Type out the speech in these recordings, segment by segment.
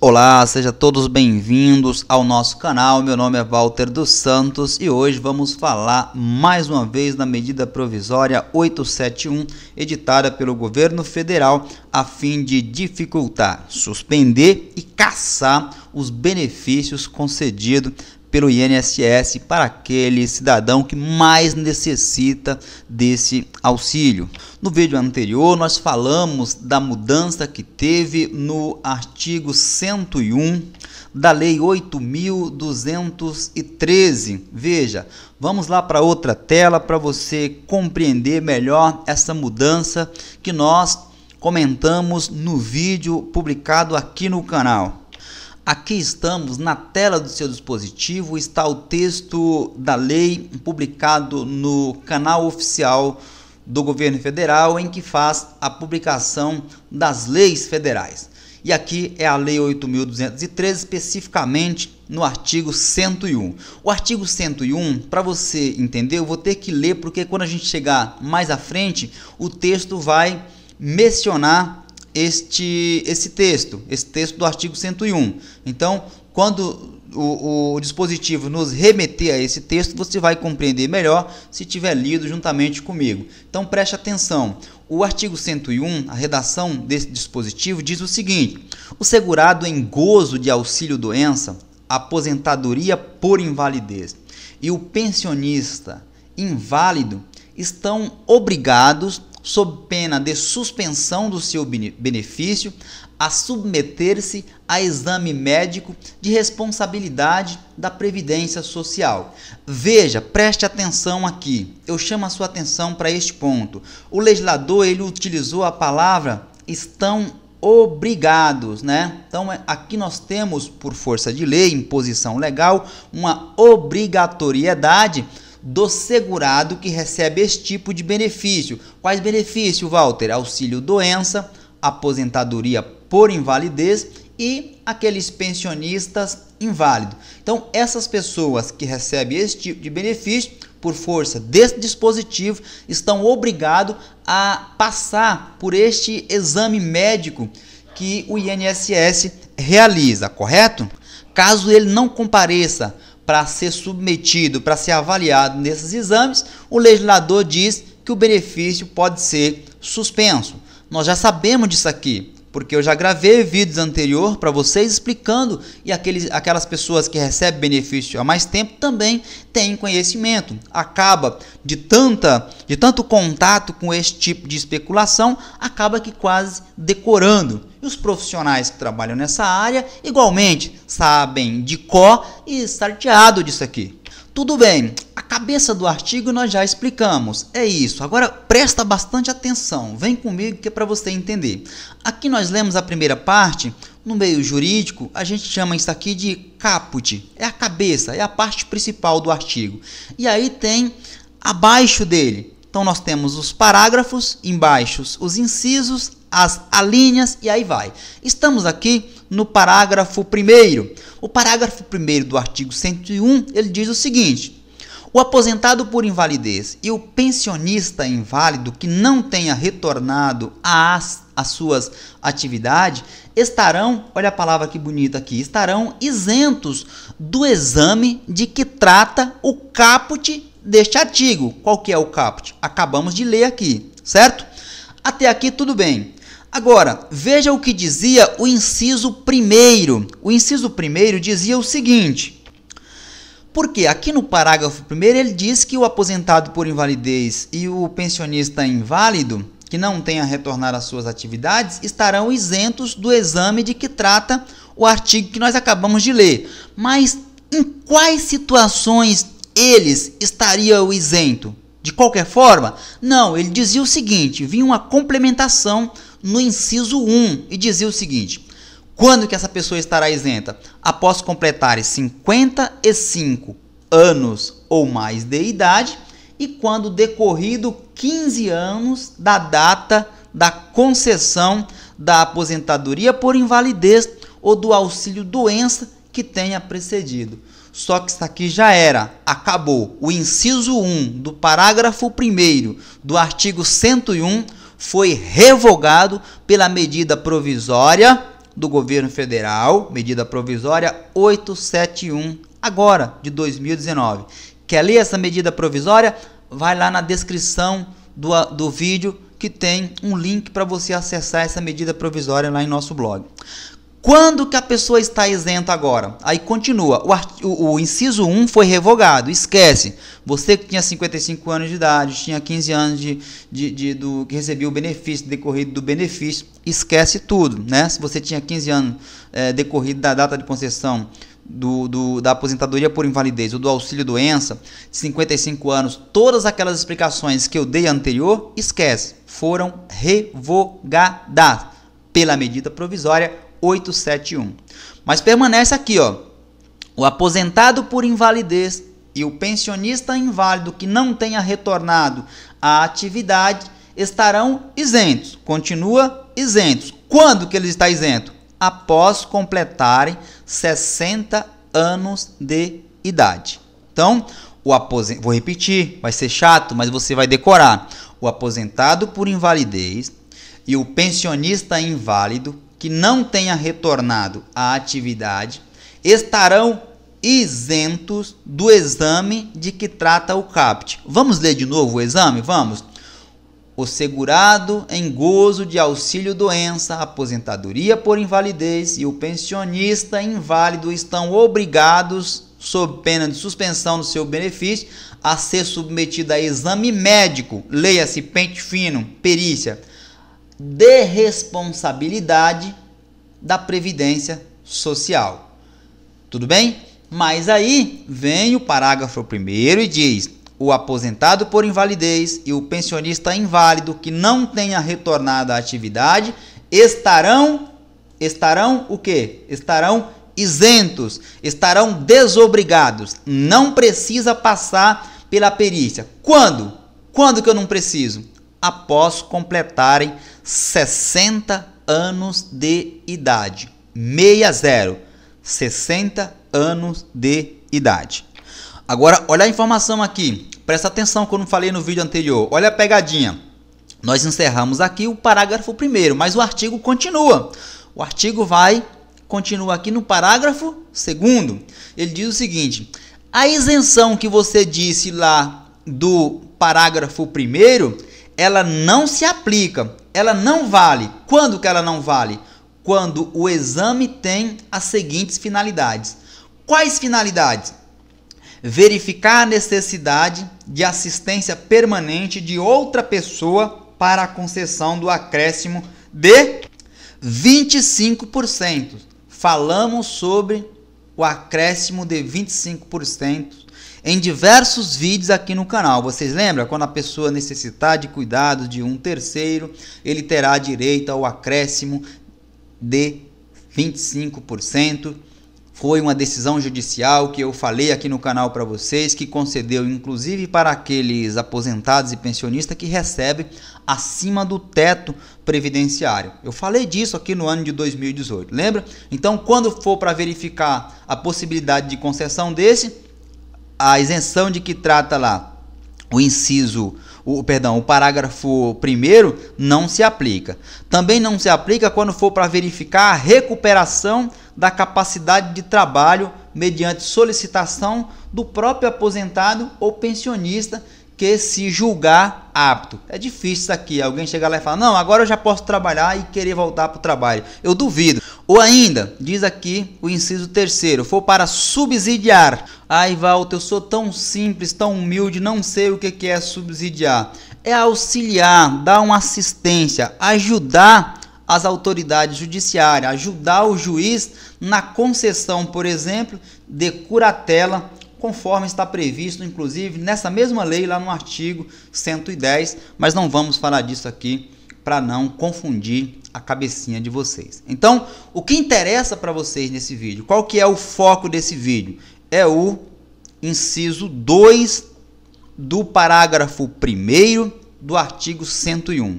Olá, sejam todos bem-vindos ao nosso canal. Meu nome é Walter dos Santos e hoje vamos falar mais uma vez da medida provisória 871, editada pelo governo federal a fim de dificultar, suspender e caçar os benefícios concedidos pelo INSS para aquele cidadão que mais necessita desse auxílio. No vídeo anterior, nós falamos da mudança que teve no artigo 101 da Lei 8.213. Veja, vamos lá para outra tela para você compreender melhor essa mudança que nós comentamos no vídeo publicado aqui no canal. Aqui estamos, na tela do seu dispositivo está o texto da lei publicado no canal oficial do governo federal em que faz a publicação das leis federais. E aqui é a Lei 8.213, especificamente no artigo 101. O artigo 101, para você entender, eu vou ter que ler, porque quando a gente chegar mais à frente, o texto vai mencionar este, esse texto, esse texto do artigo 101. Então, quando o, o, dispositivo nos remeter a esse texto, você vai compreender melhor se tiver lido juntamente comigo. Então preste atenção. O artigo 101, a redação desse dispositivo, diz o seguinte: o segurado em gozo de auxílio-doença, aposentadoria por invalidez e o pensionista inválido estão obrigados sob pena de suspensão do seu benefício, a submeter-se a exame médico de responsabilidade da Previdência Social. Veja, preste atenção aqui. Eu chamo a sua atenção para este ponto. O legislador ele utilizou a palavra estão obrigados, né? Então é, aqui nós temos por força de lei, imposição legal, uma obrigatoriedade do segurado que recebe esse tipo de benefício. Quais benefícios, Walter? Auxílio doença, aposentadoria por invalidez e aqueles pensionistas inválidos. Então, essas pessoas que recebem esse tipo de benefício, por força desse dispositivo, estão obrigados a passar por este exame médico que o INSS realiza, correto? Caso ele não compareça para ser submetido, para ser avaliado nesses exames, o legislador diz que o benefício pode ser suspenso. Nós já sabemos disso aqui, porque eu já gravei vídeos anterior para vocês explicando e aqueles, aquelas pessoas que recebem benefício há mais tempo também têm conhecimento. Acaba de tanta, de tanto contato com esse tipo de especulação, acaba que quase decorando. E os profissionais que trabalham nessa área, igualmente, sabem de có e sarteado disso aqui. Tudo bem, a cabeça do artigo nós já explicamos. É isso. Agora presta bastante atenção. Vem comigo que é para você entender. Aqui nós lemos a primeira parte. No meio jurídico, a gente chama isso aqui de caput. É a cabeça, é a parte principal do artigo. E aí tem abaixo dele. Então nós temos os parágrafos, embaixo os incisos, as alíneas e aí vai. Estamos aqui no parágrafo 1 O parágrafo 1 do artigo 101, ele diz o seguinte: O aposentado por invalidez e o pensionista inválido que não tenha retornado às, às suas atividades estarão, olha a palavra que bonita aqui, estarão isentos do exame de que trata o caput deste artigo. Qual que é o caput? Acabamos de ler aqui, certo? Até aqui tudo bem. Agora, veja o que dizia o inciso primeiro. O inciso primeiro dizia o seguinte: porque aqui no parágrafo primeiro ele diz que o aposentado por invalidez e o pensionista inválido que não tenha retornar às suas atividades estarão isentos do exame de que trata o artigo que nós acabamos de ler. Mas em quais situações eles estariam isento? De qualquer forma, não, ele dizia o seguinte: vinha uma complementação no inciso 1 e dizia o seguinte: quando que essa pessoa estará isenta? Após completar 55 anos ou mais de idade e quando decorrido 15 anos da data da concessão da aposentadoria por invalidez ou do auxílio doença que tenha precedido. Só que isso aqui já era, acabou. O inciso 1 do parágrafo 1 do artigo 101 foi revogado pela medida provisória do governo federal, medida provisória 871, agora de 2019. Quer ler essa medida provisória? Vai lá na descrição do, do vídeo que tem um link para você acessar essa medida provisória lá em nosso blog. Quando que a pessoa está isenta agora? Aí continua. O, o, inciso 1 foi revogado. Esquece. Você que tinha 55 anos de idade, tinha 15 anos de, de, de do, que recebia o benefício, decorrido do benefício, esquece tudo. Né? Se você tinha 15 anos é, decorrido da data de concessão do, do, da aposentadoria por invalidez ou do auxílio doença, 55 anos, todas aquelas explicações que eu dei anterior, esquece. Foram revogadas pela medida provisória 871. Mas permanece aqui, ó. O aposentado por invalidez e o pensionista inválido que não tenha retornado à atividade estarão isentos. Continua isentos. Quando que ele está isento? Após completarem 60 anos de idade. Então, o aposent... vou repetir, vai ser chato, mas você vai decorar. O aposentado por invalidez e o pensionista inválido que não tenha retornado à atividade estarão isentos do exame de que trata o CAPT. Vamos ler de novo o exame? Vamos. O segurado em gozo de auxílio doença, aposentadoria por invalidez e o pensionista inválido estão obrigados, sob pena de suspensão do seu benefício, a ser submetido a exame médico, leia-se pente fino, perícia, de responsabilidade da Previdência Social. Tudo bem? Mas aí vem o parágrafo primeiro e diz: o aposentado por invalidez e o pensionista inválido que não tenha retornado à atividade estarão estarão o quê? Estarão isentos, estarão desobrigados, não precisa passar pela perícia. Quando? Quando que eu não preciso? após completarem 60 anos de idade. 60, 60 anos de idade. Agora, olha a informação aqui. Presta atenção que eu não falei no vídeo anterior. Olha a pegadinha. Nós encerramos aqui o parágrafo primeiro, mas o artigo continua. O artigo vai continua aqui no parágrafo segundo. Ele diz o seguinte: a isenção que você disse lá do parágrafo primeiro ela não se aplica, ela não vale. Quando que ela não vale? Quando o exame tem as seguintes finalidades. Quais finalidades? Verificar a necessidade de assistência permanente de outra pessoa para a concessão do acréscimo de 25%. Falamos sobre o acréscimo de 25% em diversos vídeos aqui no canal. Vocês lembram? Quando a pessoa necessitar de cuidado de um terceiro, ele terá direito ao acréscimo de 25%. Foi uma decisão judicial que eu falei aqui no canal para vocês, que concedeu inclusive para aqueles aposentados e pensionistas que recebem acima do teto previdenciário. Eu falei disso aqui no ano de 2018, lembra? Então, quando for para verificar a possibilidade de concessão desse, a isenção de que trata lá o inciso, o perdão, o parágrafo primeiro não se aplica. Também não se aplica quando for para verificar a recuperação da capacidade de trabalho mediante solicitação do próprio aposentado ou pensionista que se julgar apto. É difícil isso aqui, alguém chegar lá e falar: "Não, agora eu já posso trabalhar e querer voltar para o trabalho". Eu duvido. Ou ainda, diz aqui o inciso terceiro, for para subsidiar. Ai, Walter, eu sou tão simples, tão humilde, não sei o que que é subsidiar. É auxiliar, dar uma assistência, ajudar as autoridades judiciárias, ajudar o juiz na concessão, por exemplo, de curatela conforme está previsto, inclusive, nessa mesma lei, lá no artigo 110, mas não vamos falar disso aqui para não confundir a cabecinha de vocês. Então, o que interessa para vocês nesse vídeo? Qual que é o foco desse vídeo? É o inciso 2 do parágrafo 1 do artigo 101.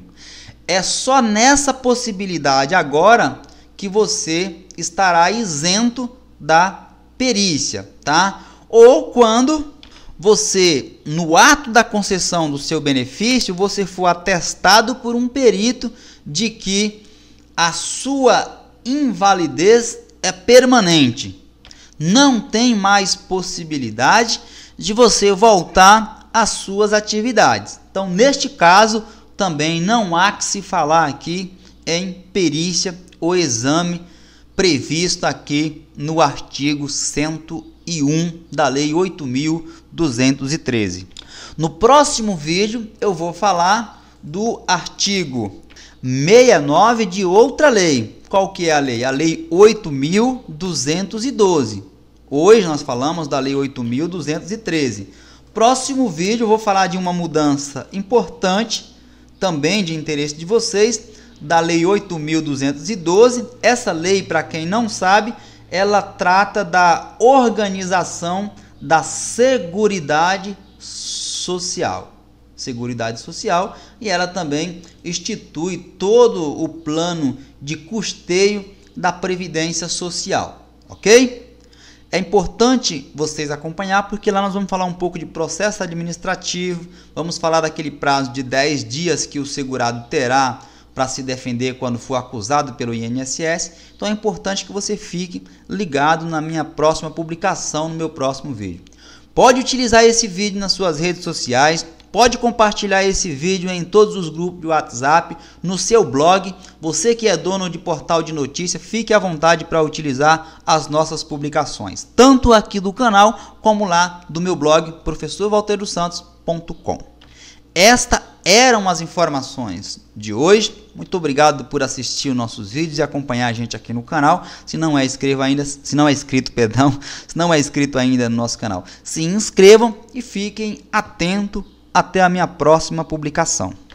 É só nessa possibilidade agora que você estará isento da perícia, tá? ou quando você, no ato da concessão do seu benefício, você for atestado por um perito de que a sua invalidez é permanente. Não tem mais possibilidade de você voltar às suas atividades. Então, neste caso, também não há que se falar aqui em perícia ou exame previsto aqui no artigo 111 e 1 da Lei 8.213. No próximo vídeo eu vou falar do artigo 69 de outra lei. Qual que é a lei? A Lei 8.212. Hoje nós falamos da Lei 8.213. Próximo vídeo eu vou falar de uma mudança importante, também de interesse de vocês, da Lei 8.212. Essa lei, para quem não sabe, ela trata da organização da Seguridade Social. Seguridade Social e ela também institui todo o plano de custeio da Previdência Social, ok? É importante vocês acompanhar porque lá nós vamos falar um pouco de processo administrativo, vamos falar daquele prazo de 10 dias que o segurado terá para se defender quando for acusado pelo INSS. Então é importante que você fique ligado na minha próxima publicação, no meu próximo vídeo. Pode utilizar esse vídeo nas suas redes sociais, pode compartilhar esse vídeo em todos os grupos de WhatsApp, no seu blog. Você que é dono de portal de notícia, fique à vontade para utilizar as nossas publicações, tanto aqui do canal como lá do meu blog professorvalteirosantos.com. Esta eram as informações de hoje. Muito obrigado por assistir os nossos vídeos e acompanhar a gente aqui no canal. Se não é inscrito ainda, se não é inscrito, perdão, se não é inscrito ainda no nosso canal, se inscrevam e fiquem atento até a minha próxima publicação.